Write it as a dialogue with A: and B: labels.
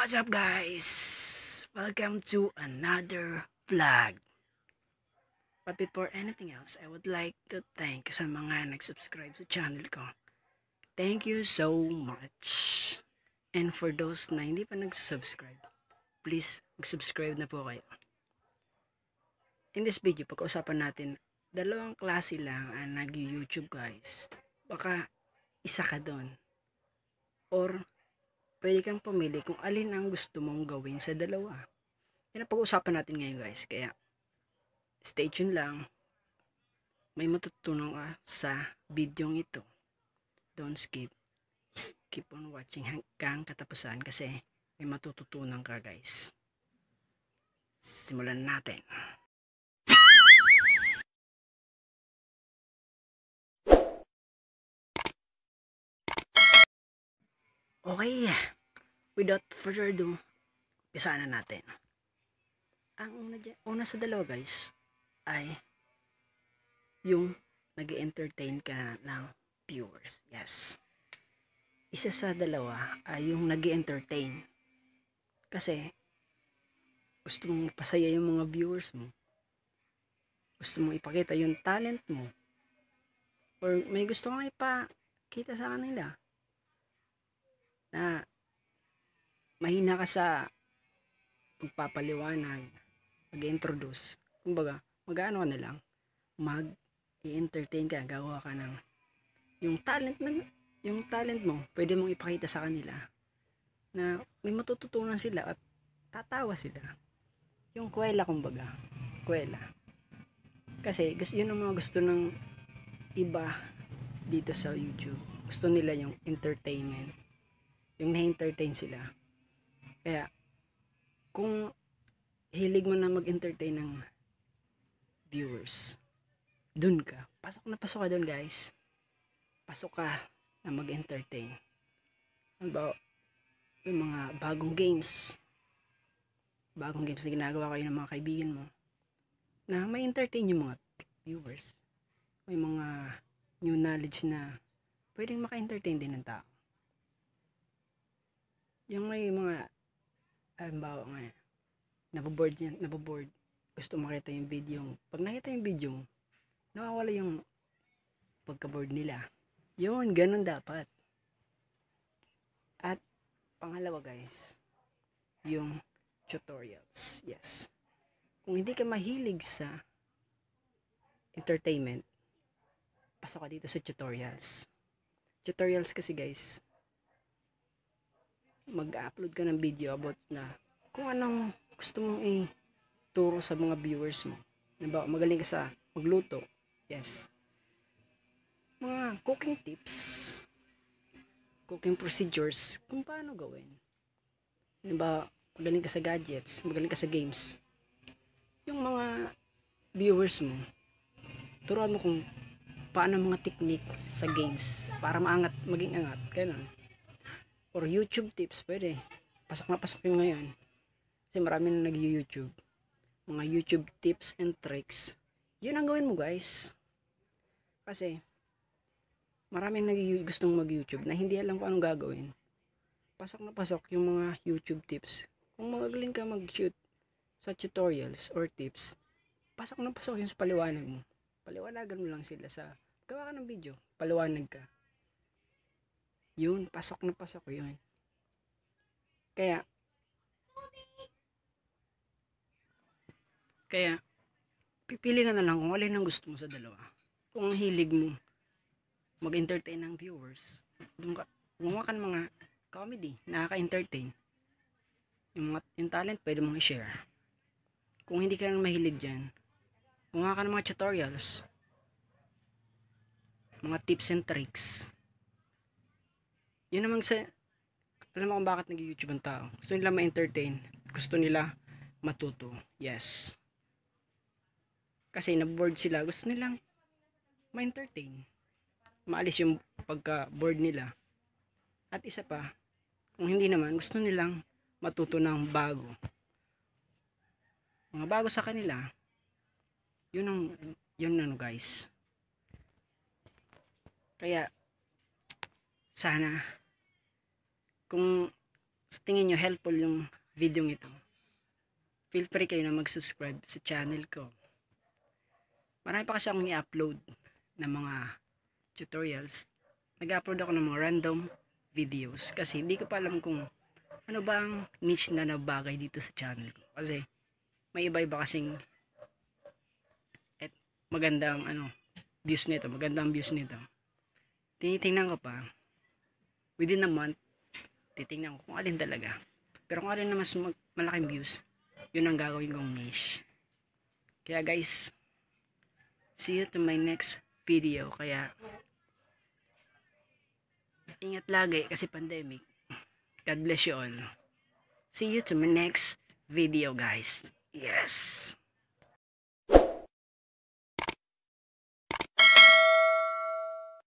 A: What's up guys? Welcome to another vlog. But before anything else, I would like to thank sa mga nag-subscribe sa channel ko. Thank you so much. And for those na hindi pa nag-subscribe, please mag-subscribe na po kayo. In this video, pag-usapan natin, dalawang klase lang ang nag-YouTube guys. Baka isa ka doon. Or pwede kang pumili kung alin ang gusto mong gawin sa dalawa. Yan ang pag-uusapan natin ngayon guys. Kaya, stay tuned lang. May matutunan ka sa video ito. Don't skip. Keep on watching hanggang katapusan kasi may matututunan ka guys. Simulan natin. Okay without further ado, isa na natin. Ang una, dyan, una sa dalawa guys, ay yung nag entertain ka ng viewers. Yes. Isa sa dalawa ay yung nag entertain Kasi, gusto mong pasaya yung mga viewers mo. Gusto mong ipakita yung talent mo. Or may gusto kang ipakita sa kanila na mahina ka sa pagpapaliwanag, pag introduce Kumbaga, mag-ano ka na lang, mag-entertain ka, gagawa ka ng yung talent na yung talent mo, pwede mong ipakita sa kanila na may matututunan sila at tatawa sila. Yung kwela kumbaga, kwela. Kasi gusto yun ang mga gusto ng iba dito sa YouTube. Gusto nila yung entertainment. Yung na-entertain sila. Kaya, kung hilig mo na mag-entertain ng viewers, dun ka. Pasok na pasok ka dun, guys. Pasok ka na mag-entertain. Halimbawa, yung mga bagong games, bagong games na ginagawa kayo ng mga kaibigan mo, na may entertain yung mga viewers. May mga new knowledge na pwedeng maka-entertain din ng tao. Yung may mga halimbawa nga, naboboard niya, naboboard, gusto makita yung video. Pag nakita yung video, nawawala yung pagka-board nila. Yun, ganun dapat. At, pangalawa guys, yung tutorials. Yes. Kung hindi ka mahilig sa entertainment, pasok ka dito sa tutorials. Tutorials kasi guys, mag-upload ka ng video about na kung anong gusto mong ituro sa mga viewers mo. Halimbawa, magaling ka sa magluto. Yes. Mga cooking tips, cooking procedures, kung paano gawin. Halimbawa, magaling ka sa gadgets, magaling ka sa games. Yung mga viewers mo, turuan mo kung paano mga technique sa games para maangat, maging angat. Kaya na or YouTube tips, pwede. Pasok na pasok yung ngayon. Kasi marami na nag-YouTube. Mga YouTube tips and tricks. Yun ang gawin mo guys. Kasi, maraming nag gustong mag-YouTube na hindi alam kung anong gagawin. Pasok na pasok yung mga YouTube tips. Kung magaling ka mag-shoot sa tutorials or tips, pasok na pasok yun sa paliwanag mo. Paliwanagan mo lang sila sa, gawa ka ng video, paliwanag ka yun, pasok na pasok yun. Kaya, kaya, pipili ka na lang kung alin ang gusto mo sa dalawa. Kung ang hilig mo, mag-entertain ng viewers, gumawa ka ng mga comedy, nakaka-entertain. Yung, mga, yung talent, pwede mong i-share. Kung hindi ka lang mahilig dyan, gumawa ka ng mga tutorials, mga tips and tricks, yun namang sa, alam mo kung bakit nag-YouTube ang tao. Gusto nila ma-entertain. Gusto nila matuto. Yes. Kasi na-bored sila. Gusto nilang ma-entertain. Maalis yung pagka-bored nila. At isa pa, kung hindi naman, gusto nilang matuto ng bago. Mga bago sa kanila, yun ang, yun ano guys. Kaya, sana kung sa tingin nyo helpful yung video ito, feel free kayo na mag-subscribe sa channel ko. Marami pa kasi akong i-upload ng mga tutorials. Nag-upload ako ng mga random videos kasi hindi ko pa alam kung ano ba ang niche na nabagay dito sa channel ko. Kasi may iba-iba kasing et, maganda ang ano, views nito, maganda ang views nito. Tinitingnan ko pa within a month titingnan ko kung alin talaga. Pero kung alin na mas mag, malaking views, yun ang gagawin kong niche. Kaya guys, see you to my next video. Kaya, ingat lagi kasi pandemic. God bless you all. See you to my next video guys. Yes.